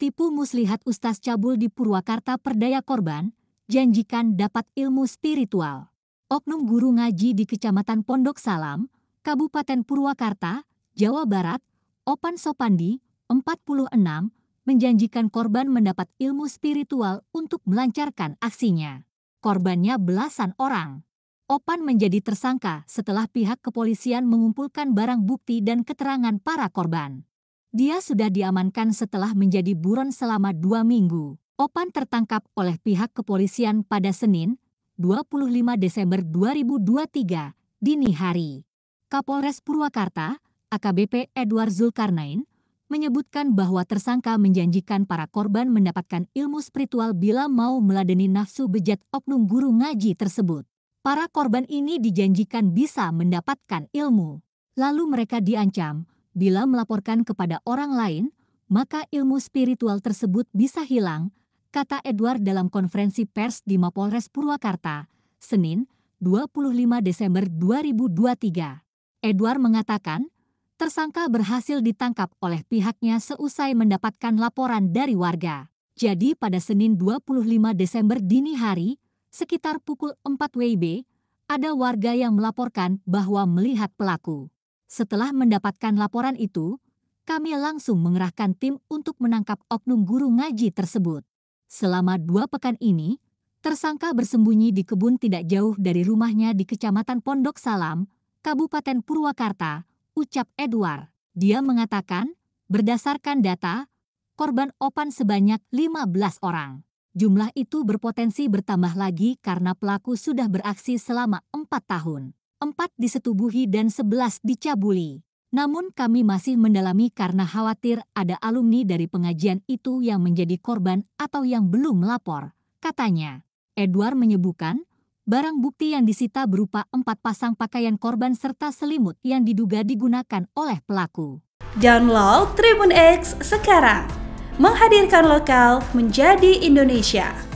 tipu muslihat Ustaz Cabul di Purwakarta perdaya korban, janjikan dapat ilmu spiritual. Oknum guru ngaji di Kecamatan Pondok Salam, Kabupaten Purwakarta, Jawa Barat, Opan Sopandi, 46, menjanjikan korban mendapat ilmu spiritual untuk melancarkan aksinya. Korbannya belasan orang. Opan menjadi tersangka setelah pihak kepolisian mengumpulkan barang bukti dan keterangan para korban. Dia sudah diamankan setelah menjadi buron selama dua minggu. Opan tertangkap oleh pihak kepolisian pada Senin, 25 Desember 2023, dini hari. Kapolres Purwakarta, AKBP Edward Zulkarnain, menyebutkan bahwa tersangka menjanjikan para korban mendapatkan ilmu spiritual bila mau meladeni nafsu bejat oknum guru ngaji tersebut. Para korban ini dijanjikan bisa mendapatkan ilmu. Lalu mereka diancam, bila melaporkan kepada orang lain, maka ilmu spiritual tersebut bisa hilang, kata Edward dalam konferensi pers di Mapolres Purwakarta, Senin, 25 Desember 2023. Edward mengatakan, tersangka berhasil ditangkap oleh pihaknya seusai mendapatkan laporan dari warga. Jadi pada Senin 25 Desember dini hari, sekitar pukul 4 WIB, ada warga yang melaporkan bahwa melihat pelaku. Setelah mendapatkan laporan itu, kami langsung mengerahkan tim untuk menangkap oknum guru ngaji tersebut. Selama dua pekan ini, tersangka bersembunyi di kebun tidak jauh dari rumahnya di Kecamatan Pondok Salam, Kabupaten Purwakarta, ucap Edward. Dia mengatakan, berdasarkan data, korban opan sebanyak 15 orang. Jumlah itu berpotensi bertambah lagi karena pelaku sudah beraksi selama empat tahun empat disetubuhi dan sebelas dicabuli. Namun kami masih mendalami karena khawatir ada alumni dari pengajian itu yang menjadi korban atau yang belum melapor, katanya. Edward menyebutkan, barang bukti yang disita berupa empat pasang pakaian korban serta selimut yang diduga digunakan oleh pelaku. Download Tribun X sekarang, menghadirkan lokal menjadi Indonesia.